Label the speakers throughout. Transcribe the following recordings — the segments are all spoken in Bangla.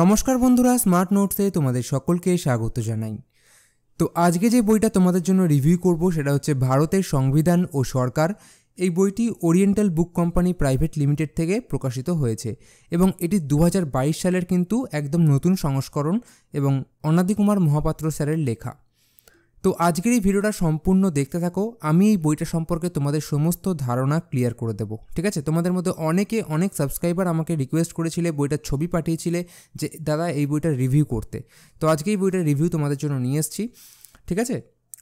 Speaker 1: নমস্কার বন্ধুরা স্মার্ট নোটসে তোমাদের সকলকে স্বাগত জানাই তো আজকে যে বইটা তোমাদের জন্য রিভিউ করব সেটা হচ্ছে ভারতের সংবিধান ও সরকার এই বইটি oriental book company private limited থেকে প্রকাশিত হয়েছে এবং এটি দু সালের কিন্তু একদম নতুন সংস্করণ এবং অনাদি কুমার মহাপাত্র স্যারের লেখা তো আজকের এই ভিডিওটা সম্পূর্ণ দেখতে থাকো আমি এই বইটা সম্পর্কে তোমাদের সমস্ত ধারণা ক্লিয়ার করে দেবো ঠিক আছে তোমাদের মধ্যে অনেকে অনেক সাবস্ক্রাইবার আমাকে রিকোয়েস্ট করেছিলে বইটার ছবি পাঠিয়েছিলে যে দাদা এই বইটার রিভিউ করতে তো আজকে এই বইটার রিভিউ তোমাদের জন্য নিয়ে এসেছি ঠিক আছে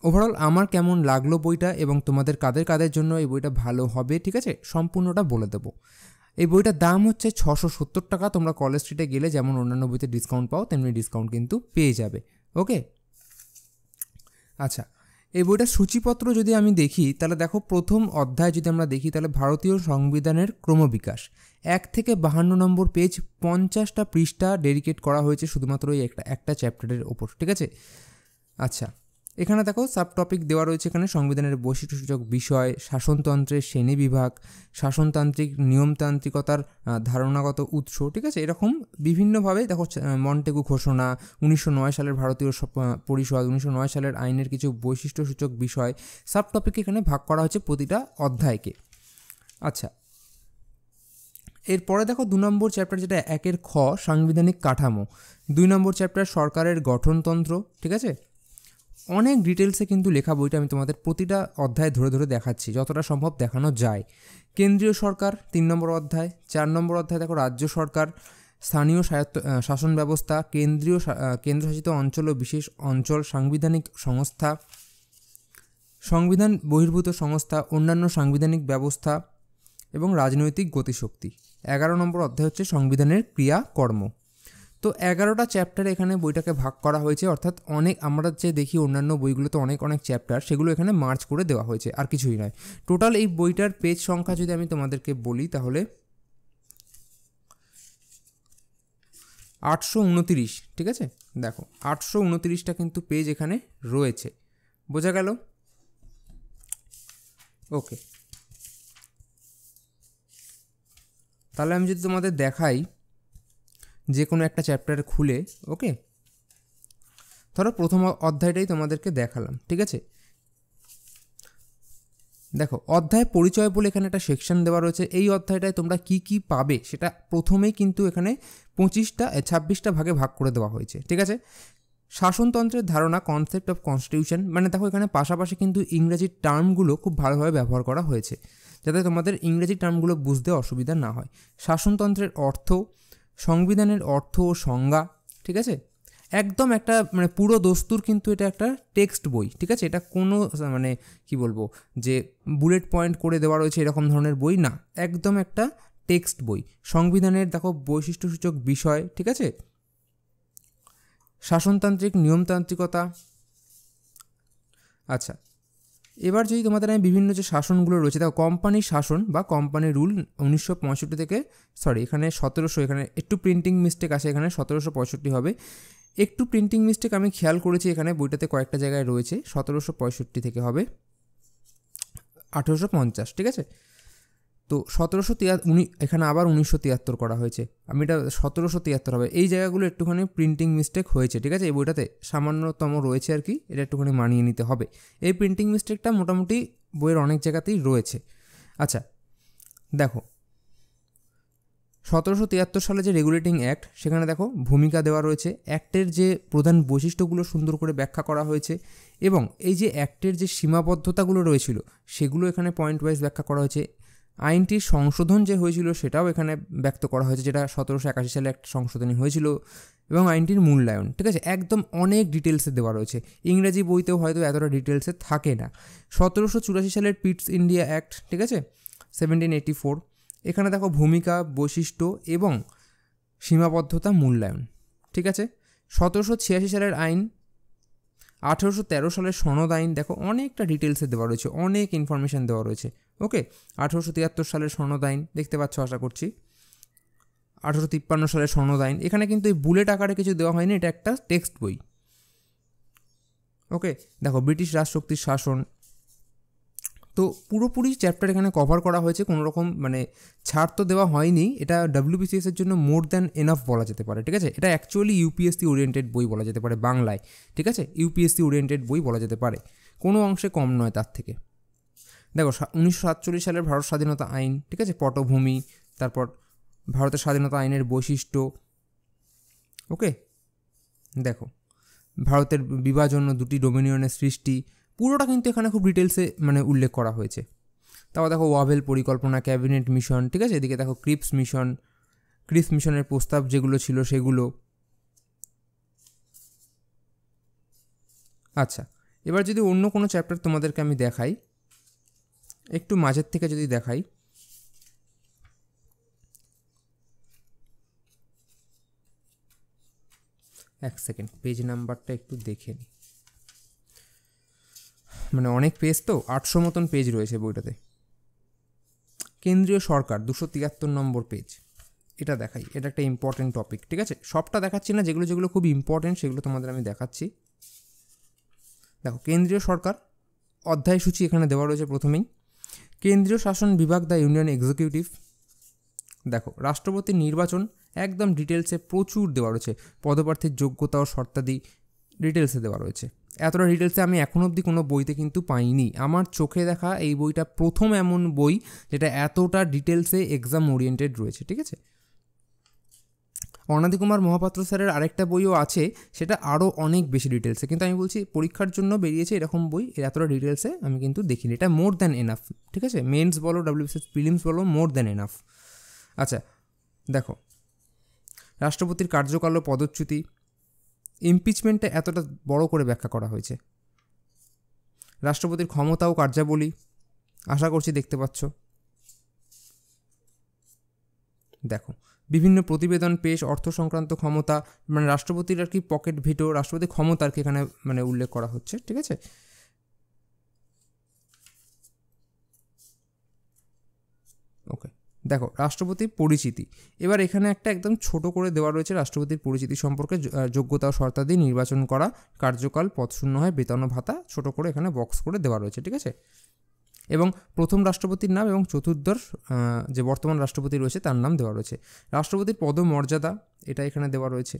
Speaker 1: ওভারঅল আমার কেমন লাগলো বইটা এবং তোমাদের কাদের কাদের জন্য এই বইটা ভালো হবে ঠিক আছে সম্পূর্ণটা বলে দেবো এই বইটার দাম হচ্ছে ছশো সত্তর টাকা তোমরা কলেজ স্ট্রিটে গেলে যেমন অন্যান্য বইতে ডিসকাউন্ট পাও তেমনি ডিসকাউন্ট কিন্তু পেয়ে যাবে ওকে আচ্ছা এই বইটার সূচিপত্র যদি আমি দেখি তাহলে দেখো প্রথম অধ্যায় যদি আমরা দেখি তাহলে ভারতীয় সংবিধানের ক্রমবিকাশ এক থেকে বাহান্ন নম্বর পেজ পঞ্চাশটা পৃষ্ঠা ডেডিকেট করা হয়েছে শুধুমাত্র ওই একটা একটা চ্যাপ্টারের ওপর ঠিক আছে আচ্ছা এখানে দেখো সাব টপিক দেওয়া রয়েছে এখানে সংবিধানের বৈশিষ্ট্যসূচক বিষয় শাসনতন্ত্রের শ্রেণী বিভাগ শাসনতান্ত্রিক নিয়মতান্ত্রিকতার ধারণাগত উৎস ঠিক আছে এরকম বিভিন্নভাবে দেখো মন্টেগু ঘোষণা উনিশশো সালের ভারতীয় পরিষদ উনিশশো সালের আইনের কিছু বৈশিষ্ট্যসূচক বিষয় সাব টপিক এখানে ভাগ করা হয়েছে প্রতিটা অধ্যায়কে আচ্ছা এরপরে দেখো দু নম্বর চ্যাপ্টার যেটা একের খ সাংবিধানিক কাঠামো দুই নম্বর চ্যাপ্টার সরকারের গঠনতন্ত্র ঠিক আছে অনেক ডিটেলসে কিন্তু লেখা বইটা আমি তোমাদের প্রতিটা অধ্যায় ধরে ধরে দেখাচ্ছি যতটা সম্ভব দেখানো যায় কেন্দ্রীয় সরকার তিন নম্বর অধ্যায় চার নম্বর অধ্যায় দেখো রাজ্য সরকার স্থানীয় স্বায়ত্ত শাসন ব্যবস্থা কেন্দ্রীয় কেন্দ্রশাসিত অঞ্চল ও বিশেষ অঞ্চল সাংবিধানিক সংস্থা সংবিধান বহির্ভূত সংস্থা অন্যান্য সাংবিধানিক ব্যবস্থা এবং রাজনৈতিক গতিশক্তি এগারো নম্বর অধ্যায় হচ্ছে সংবিধানের ক্রিয়াকর্ম তো এগারোটা চ্যাপ্টার এখানে বইটাকে ভাগ করা হয়েছে অর্থাৎ অনেক আমরা যে দেখি অন্যান্য বইগুলোতে অনেক অনেক চ্যাপ্টার সেগুলো এখানে মার্চ করে দেওয়া হয়েছে আর কিছুই নয় টোটাল এই বইটার পেজ সংখ্যা যদি আমি তোমাদেরকে বলি তাহলে আটশো উনতিরিশ ঠিক আছে দেখো আটশো উনতিরিশটা কিন্তু পেজ এখানে রয়েছে বোঝা গেল ওকে তাহলে আমি যদি তোমাদের দেখাই যে কোনো একটা চ্যাপ্টার খুলে ওকে ধরো প্রথম অধ্যায়টাই তোমাদেরকে দেখালাম ঠিক আছে দেখো অধ্যায় পরিচয় বলে এখানে একটা সেকশন দেওয়া রয়েছে এই অধ্যায়টায় তোমরা কি কি পাবে সেটা প্রথমেই কিন্তু এখানে পঁচিশটা ছাব্বিশটা ভাগে ভাগ করে দেওয়া হয়েছে ঠিক আছে শাসনতন্ত্রের ধারণা কনসেপ্ট অফ কনস্টিটিউশন মানে দেখো এখানে পাশাপাশি কিন্তু ইংরেজি টার্মগুলো খুব ভালোভাবে ব্যবহার করা হয়েছে যাতে তোমাদের ইংরেজি টার্মগুলো বুঝতে অসুবিধা না হয় শাসনতন্ত্রের অর্থ সংবিধানের অর্থ ও সংজ্ঞা ঠিক আছে একদম একটা মানে পুরো দস্তুর কিন্তু এটা একটা টেক্সট বই ঠিক আছে এটা কোনো মানে কি বলবো যে বুলেট পয়েন্ট করে দেওয়া রয়েছে এরকম ধরনের বই না একদম একটা টেক্সট বই সংবিধানের দেখো বৈশিষ্ট্যসূচক বিষয় ঠিক আছে শাসনতান্ত্রিক নিয়মতান্ত্রিকতা আচ্ছা এবার যদি তোমাদের আমি বিভিন্ন যে শাসনগুলো রয়েছে তা কোম্পানির শাসন বা কোম্পানির রুল উনিশশো পঁয়ষট্টি থেকে সরি এখানে সতেরোশো এখানে একটু প্রিন্টিং মিস্টেক আছে এখানে সতেরোশো পঁয়ষট্টি হবে একটু প্রিন্টিং মিস্টেক আমি খেয়াল করেছি এখানে বইটাতে কয়েকটা জায়গায় রয়েছে সতেরোশো পঁয়ষট্টি থেকে হবে আঠেরোশো পঞ্চাশ ঠিক আছে তো সতেরোশো তিয়াত্তর উনি এখানে আবার উনিশশো তিয়াত্তর করা হয়েছে আমি এটা সতেরোশো তিয়াত্তর হবে এই জায়গাগুলো একটুখানি প্রিন্টিং মিস্টেক হয়েছে ঠিক আছে এই বইটাতে সামান্যতম রয়েছে আর কি এটা একটুখানি মানিয়ে নিতে হবে এই প্রিন্টিং মিস্টেকটা মোটামুটি বইয়ের অনেক জায়গাতেই রয়েছে আচ্ছা দেখো সতেরোশো তিয়াত্তর সালে যে রেগুলেটিং অ্যাক্ট সেখানে দেখো ভূমিকা দেওয়া রয়েছে অ্যাক্টের যে প্রধান বৈশিষ্ট্যগুলো সুন্দর করে ব্যাখ্যা করা হয়েছে এবং এই যে অ্যাক্টের যে সীমাবদ্ধতাগুলো রয়েছিল সেগুলো এখানে পয়েন্ট ওয়াইজ ব্যাখ্যা করা হয়েছে আইনটির সংশোধন যে হয়েছিল সেটাও এখানে ব্যক্ত করা হয়েছে যেটা সতেরোশো একাশি সালে একটা সংশোধনী হয়েছিল এবং আইনটির মূল্যায়ন ঠিক আছে একদম অনেক ডিটেলসে দেওয়া রয়েছে ইংরেজি বইতেও হয়তো এতটা ডিটেলসে থাকে না সতেরোশো চুরাশি সালের পিটস ইন্ডিয়া অ্যাক্ট ঠিক আছে সেভেন্টিন এইটি ফোর এখানে দেখো ভূমিকা বৈশিষ্ট্য এবং সীমাবদ্ধতা মূল্যায়ন ঠিক আছে সতেরোশো ছিয়াশি সালের আইন আঠেরোশো তেরো সালের সনদ আইন দেখো অনেকটা ডিটেলসে দেওয়া রয়েছে অনেক ইনফরমেশান দেওয়া রয়েছে ওকে আঠেরোশো তিয়াত্তর সালের স্বর্ণদ আইন দেখতে পাচ্ছ আশা করছি আঠেরোশো তিপ্পান্ন সালের সনদ আইন এখানে কিন্তু এই বুলেট আকারে কিছু দেওয়া হয়নি এটা একটা টেক্সট বই ওকে দেখো ব্রিটিশ রাজশক্তির শাসন তো পুরোপুরি চ্যাপ্টার এখানে কভার করা হয়েছে কোনো রকম মানে ছাড় তো দেওয়া হয়নি এটা ডাব্লিউবিসিএসের জন্য মোর দ্যান এনাফ বলা যেতে পারে ঠিক আছে এটা অ্যাকচুয়ালি ইউপিএসসি ওরিয়েন্টেড বই বলা যেতে পারে বাংলায় ঠিক আছে ইউপিএসসি ওরিয়েন্টেড বই বলা যেতে পারে কোনো অংশে কম নয় তার থেকে দেখো উনিশশো সাতচল্লিশ সালের ভারত স্বাধীনতা আইন ঠিক আছে পটভূমি তারপর ভারতের স্বাধীনতা আইনের বৈশিষ্ট্য ওকে দেখো ভারতের বিভাজন দুটি ডোমিনিয়নের সৃষ্টি পুরোটা কিন্তু এখানে খুব ডিটেলসে মানে উল্লেখ করা হয়েছে তারপর দেখো ওয়াভেল পরিকল্পনা ক্যাবিনেট মিশন ঠিক আছে এদিকে দেখো ক্রিপস মিশন ক্রিপস মিশনের প্রস্তাব যেগুলো ছিল সেগুলো আচ্ছা এবার যদি অন্য কোনো চ্যাপ্টার তোমাদেরকে আমি দেখাই একটু মাঝের থেকে যদি দেখাই এক সেকেন্ড পেজ নাম্বারটা একটু দেখে নিই মানে অনেক পেজ তো আটশো মতন পেজ রয়েছে বইটাতে কেন্দ্রীয় সরকার দুশো তিয়াত্তর নম্বর পেজ এটা দেখাই এটা একটা ইম্পর্টেন্ট টপিক ঠিক আছে সবটা দেখাচ্ছি না যেগুলো যেগুলো খুব ইম্পর্টেন্ট সেগুলো তোমাদের আমি দেখাচ্ছি দেখো কেন্দ্রীয় সরকার অধ্যায়সূচি এখানে দেওয়া রয়েছে প্রথমেই কেন্দ্রীয় শাসন বিভাগ দ্য ইউনিয়ন এক্সিকিউটিভ দেখো রাষ্ট্রপতির নির্বাচন একদম ডিটেলসে প্রচুর দেওয়া রয়েছে পদপ্রার্থীর যোগ্যতা ও শর্তাদি ডিটেলসে দেওয়া রয়েছে এতটা ডিটেলসে আমি এখন অবধি কোনো বইতে কিন্তু পাইনি আমার চোখে দেখা এই বইটা প্রথম এমন বই যেটা এতটা ডিটেলসে এক্সাম ওরিয়েন্টেড রয়েছে ঠিক আছে অর্ণাদি কুমার মহাপাত্র স্যারের আরেকটা বইও আছে সেটা আরও অনেক বেশি ডিটেলসে কিন্তু আমি বলছি পরীক্ষার জন্য বেরিয়েছে এরকম বই এর এতটা ডিটেলসে আমি কিন্তু দেখিনি এটা মোর দ্যান এনাফ ঠিক আছে মেন্স বলো ডাব্লিউবিসিএস প্রিলিমস বলো মোর দ্যান এনাফ আচ্ছা দেখো রাষ্ট্রপতির কার্যকাল ও পদচ্যুতি ইমপিচমেন্টটা এতটা বড় করে ব্যাখ্যা করা হয়েছে রাষ্ট্রপতির ক্ষমতা ও কার্যাবলী আশা করছি দেখতে পাচ্ছ দেখো বিভিন্ন প্রতিবেদন পেশ অর্থ সংক্রান্ত ক্ষমতা মানে রাষ্ট্রপতির আর কি পকেট ভিটো রাষ্ট্রপতি ক্ষমতা আর কি এখানে মানে উল্লেখ করা হচ্ছে ঠিক আছে ওকে দেখো রাষ্ট্রপতির পরিচিতি এবার এখানে একটা একদম ছোট করে দেওয়া রয়েছে রাষ্ট্রপতির পরিচিতি সম্পর্কে যোগ্যতা ও শর্তাদি নির্বাচন করা কার্যকাল শূন্য হয় বেতন ভাতা ছোট করে এখানে বক্স করে দেওয়া রয়েছে ঠিক আছে এবং প্রথম রাষ্ট্রপতির নাম এবং চতুর্দর যে বর্তমান রাষ্ট্রপতি রয়েছে তার নাম দেওয়া রয়েছে রাষ্ট্রপতির পদমর্যাদা এটা এখানে দেওয়া রয়েছে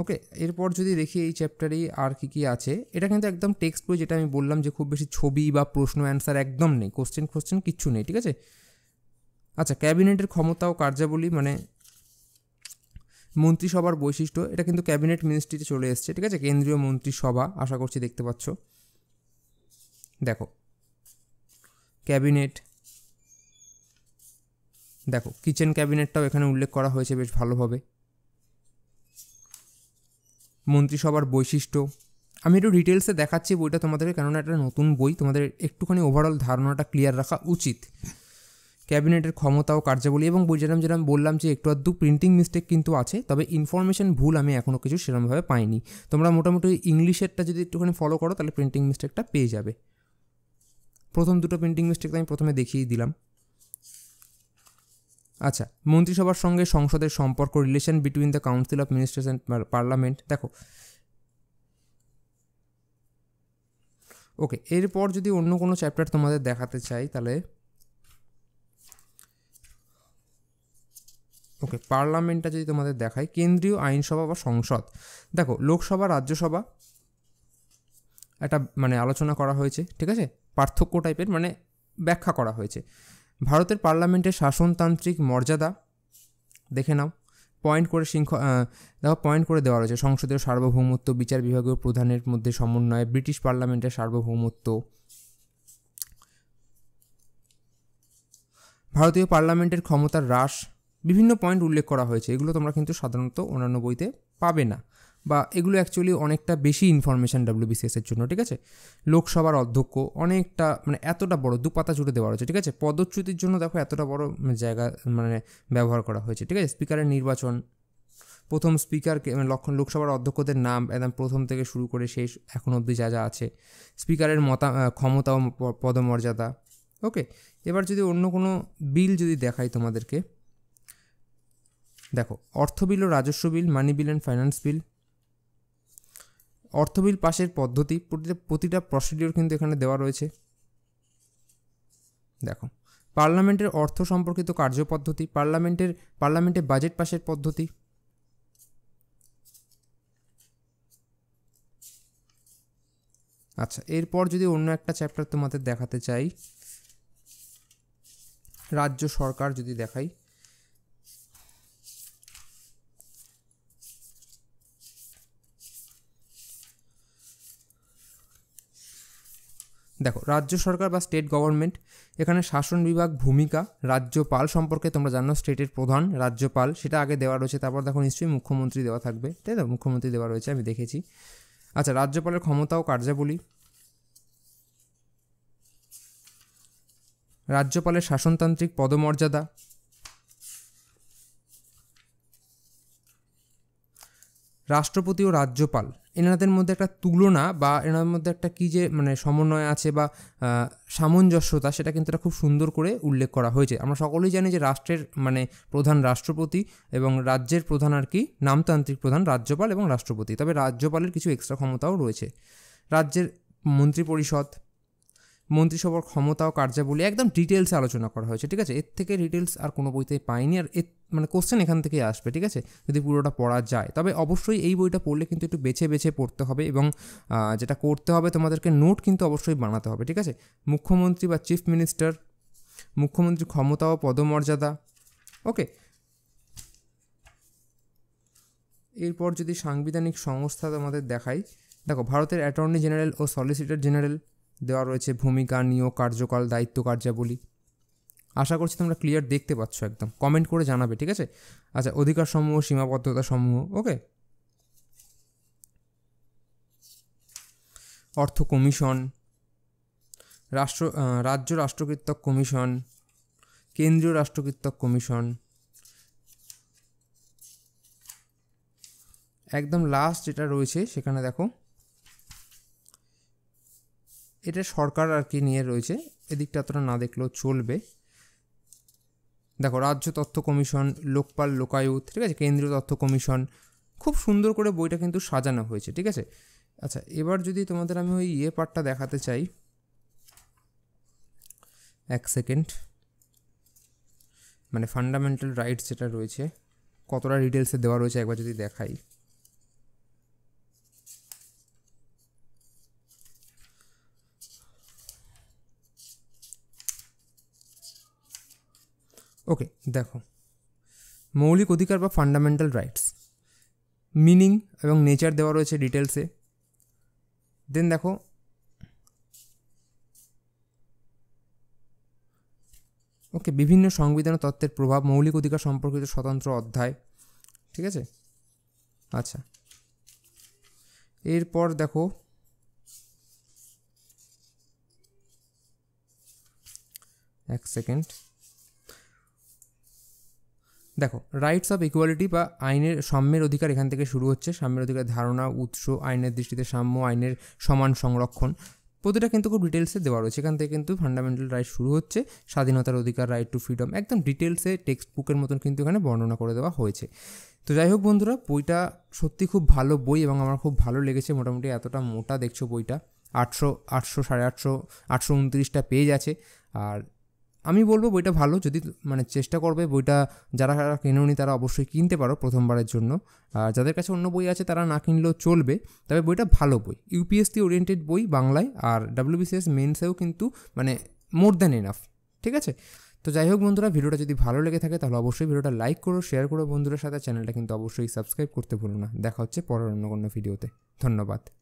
Speaker 1: ওকে এরপর যদি দেখি এই চ্যাপ্টারে আর কি কি আছে এটা কিন্তু একদম টেক্সট বই যেটা আমি বললাম যে খুব বেশি ছবি বা প্রশ্ন অ্যান্সার একদম নেই কোশ্চেন কোশ্চেন কিচ্ছু নেই ঠিক আছে আচ্ছা ক্যাবিনেটের ক্ষমতা ও কার্যাবলী মানে মন্ত্রিসভার বৈশিষ্ট্য এটা কিন্তু ক্যাবিনেট মিনিস্ট্রিতে চলে এসছে ঠিক আছে কেন্দ্রীয় মন্ত্রিসভা আশা করছি দেখতে পাচ্ছ দেখো ক্যাবিনেট দেখো কিচেন ক্যাবিনেটটাও এখানে উল্লেখ করা হয়েছে বেশ ভালোভাবে মন্ত্রিসভার বৈশিষ্ট্য আমি একটু ডিটেলসে দেখাচ্ছি বইটা তোমাদের কেননা একটা নতুন বই তোমাদের একটুখানি ওভারঅল ধারণাটা ক্লিয়ার রাখা উচিত ক্যাবিনেটের ক্ষমতা ও কার্যাবলী এবং বই যেরকম যেরকম বললাম যে একটু আধটু প্রিন্টিং মিস্টেক কিন্তু আছে তবে ইনফরমেশন ভুল আমি এখনও কিছু সেরকমভাবে পাইনি তোমরা মোটামুটি ইংলিশেরটা যদি একটুখানি ফলো করো তাহলে প্রিন্টিং মিস্টেকটা পেয়ে যাবে প্রথম দুটো প্রিন্টিং মিস্টেক আমি প্রথমে দেখিয়ে দিলাম আচ্ছা মন্ত্রিসভার সঙ্গে সংসদের সম্পর্ক relation between the council of ministers and parliament দেখো ওকে এরপর যদি অন্য কোনো চ্যাপ্টার তোমাদের দেখাতে চাই তাহলে ওকে পার্লামেন্টটা যদি তোমাদের দেখাই কেন্দ্রীয় আইনসভা বা সংসদ দেখো লোকসভা রাজ্যসভা একটা মানে আলোচনা করা হয়েছে ঠিক আছে পার্থক্য টাইপের মানে ব্যাখ্যা করা হয়েছে ভারতের পার্লামেন্টের শাসনতান্ত্রিক মর্যাদা দেখে নাও পয়েন্ট করে শৃঙ্খ দেখো পয়েন্ট করে দেওয়া রয়েছে সংসদীয় সার্বভৌমত্ব বিচার বিভাগীয় প্রধানের মধ্যে সমন্বয় ব্রিটিশ পার্লামেন্টের সার্বভৌমত্ব ভারতীয় পার্লামেন্টের ক্ষমতার হ্রাস বিভিন্ন পয়েন্ট উল্লেখ করা হয়েছে এগুলো তোমরা কিন্তু সাধারণত অন্যান্য বইতে পাবে না বা এগুলো অ্যাকচুয়ালি অনেকটা বেশি ইনফরমেশান ডাব্লিউবিসিএসের জন্য ঠিক আছে লোকসভার অধ্যক্ষ অনেকটা মানে এতটা বড় দু পাতা জুড়ে দেওয়া হয়েছে ঠিক আছে পদচ্যুতির জন্য দেখো এতটা বড় মানে জায়গা মানে ব্যবহার করা হয়েছে ঠিক আছে স্পিকারের নির্বাচন প্রথম স্পিকারকে মানে লক্ষণ লোকসভার অধ্যক্ষদের নাম একদম প্রথম থেকে শুরু করে শেষ এখন অবধি যা যা আছে স্পিকারের মতা ক্ষমতা ও পদমর্যাদা ওকে এবার যদি অন্য কোনো বিল যদি দেখাই তোমাদেরকে দেখো অর্থ বিল ও রাজস্ব বিল মানি বিল অ্যান্ড ফাইন্যান্স বিল অর্থবিল পাশের পদ্ধতি প্রতিটা প্রসিডিওর কিন্তু এখানে দেওয়া রয়েছে দেখো পার্লামেন্টের অর্থ সম্পর্কিত কার্যপদ্ধতি পার্লামেন্টের পার্লামেন্টে বাজেট পাশের পদ্ধতি আচ্ছা এরপর যদি অন্য একটা চ্যাপ্টার তোমাদের দেখাতে চাই রাজ্য সরকার যদি দেখাই দেখো রাজ্য সরকার বা স্টেট গভর্নমেন্ট এখানে শাসন বিভাগ ভূমিকা রাজ্যপাল সম্পর্কে তোমরা জানো স্টেটের প্রধান রাজ্যপাল সেটা আগে দেওয়া রয়েছে তারপর দেখো নিশ্চয়ই মুখ্যমন্ত্রী দেওয়া থাকবে তাই তো মুখ্যমন্ত্রী দেওয়া রয়েছে আমি দেখেছি আচ্ছা রাজ্যপালের ক্ষমতা ও কার্যাবলী রাজ্যপালের শাসনতান্ত্রিক পদমর্যাদা রাষ্ট্রপতি ও রাজ্যপাল এনাদের মধ্যে একটা তুলনা বা এনাদের মধ্যে একটা কী যে মানে সমন্বয় আছে বা সামঞ্জস্যতা সেটা কিন্তু এটা খুব সুন্দর করে উল্লেখ করা হয়েছে আমরা সকলেই জানি যে রাষ্ট্রের মানে প্রধান রাষ্ট্রপতি এবং রাজ্যের প্রধান আর কি নামতান্ত্রিক প্রধান রাজ্যপাল এবং রাষ্ট্রপতি তবে রাজ্যপালের কিছু এক্সট্রা ক্ষমতাও রয়েছে রাজ্যের মন্ত্রিপরিষদ মন্ত্রিসভার ক্ষমতা ও কার্যাবলী একদম ডিটেলসে আলোচনা করা হয়েছে ঠিক আছে এর থেকে ডিটেলস আর কোনো বইতে পাইনি আর এর মানে কোশ্চেন এখান থেকে আসবে ঠিক আছে যদি পুরোটা পড়া যায় তবে অবশ্যই এই বইটা পড়লে কিন্তু একটু বেছে বেছে পড়তে হবে এবং যেটা করতে হবে তোমাদেরকে নোট কিন্তু অবশ্যই বানাতে হবে ঠিক আছে মুখ্যমন্ত্রী বা চিফ মিনিস্টার মুখ্যমন্ত্রী ক্ষমতা ও পদমর্যাদা ওকে এরপর যদি সাংবিধানিক সংস্থা তোমাদের দেখাই দেখো ভারতের অ্যাটর্নি জেনারেল ও সলিসিটর জেনারেল দেওয়া রয়েছে ভূমিকা নিয়োগ কার্যকাল দায়িত্ব কার্যাবলী আশা করছি তোমরা ক্লিয়ার দেখতে পাচ্ছ একদম কমেন্ট করে জানাবে ঠিক আছে আচ্ছা অধিকার সমূহ সীমাবদ্ধতা সমূহ ওকে অর্থ কমিশন রাষ্ট্র রাজ্য রাষ্ট্রকীর্তক কমিশন কেন্দ্রীয় রাষ্ট্রকীর্তক কমিশন একদম লাস্ট যেটা রয়েছে সেখানে দেখো এটা সরকার আর কি নিয়ে রয়েছে এদিকটা এতটা না দেখলেও চলবে দেখো রাজ্য তথ্য কমিশন লোকপাল লোকায়ু ঠিক আছে কেন্দ্রীয় তথ্য কমিশন খুব সুন্দর করে বইটা কিন্তু সাজানো হয়েছে ঠিক আছে আচ্ছা এবার যদি তোমাদের আমি ওই ইয়ে পার্টটা দেখাতে চাই এক সেকেন্ড মানে ফান্ডামেন্টাল রাইটস যেটা রয়েছে কতটা ডিটেলসে দেওয়া রয়েছে একবার যদি দেখাই ওকে দেখো মৌলিক অধিকার বা ফান্ডামেন্টাল রাইটস মিনিং এবং নেচার দেওয়া রয়েছে ডিটেলসে দেন দেখো ওকে বিভিন্ন সংবিধান তত্ত্বের প্রভাব মৌলিক অধিকার সম্পর্কিত স্বতন্ত্র অধ্যায় ঠিক আছে আচ্ছা এরপর দেখো এক সেকেন্ড দেখো রাইটস অফ ইকুয়ালিটি বা আইনের সাম্যের অধিকার এখান থেকে শুরু হচ্ছে সাম্যের অধিকার ধারণা উৎস আইনের দৃষ্টিতে সাম্য আইনের সমান সংরক্ষণ প্রতিটা কিন্তু খুব ডিটেলসে দেওয়া রয়েছে এখান থেকে কিন্তু ফান্ডামেন্টাল রাইট শুরু হচ্ছে স্বাধীনতার অধিকার রাইট টু ফ্রিডম একদম ডিটেলসে টেক্সট বুকের মতন কিন্তু এখানে বর্ণনা করে দেওয়া হয়েছে তো যাই হোক বন্ধুরা বইটা সত্যি খুব ভালো বই এবং আমার খুব ভালো লেগেছে মোটামুটি এতটা মোটা দেখছো বইটা আটশো আটশো সাড়ে আটশো আটশো উনত্রিশটা পেজ আছে আর আমি বলবো বইটা ভালো যদি মানে চেষ্টা করবে বইটা যারা কেনেনি তারা অবশ্যই কিনতে পারো প্রথমবারের জন্য আর যাদের কাছে অন্য বই আছে তারা না কিনলেও চলবে তবে বইটা ভালো বই ইউপিএসসি ওরিয়েন্টেড বই বাংলায় আর ডাব্লিউবিসিএস মেন্সেও কিন্তু মানে মোর দ্যান এনাফ ঠিক আছে তো যাই হোক বন্ধুরা ভিডিওটা যদি ভালো লেগে থাকে তাহলে অবশ্যই ভিডিওটা লাইক করো শেয়ার করো বন্ধুদের সাথে চ্যানেলটা কিন্তু অবশ্যই সাবস্ক্রাইব করতে ভুলো না দেখা হচ্ছে পরের অন্য কোনো ভিডিওতে ধন্যবাদ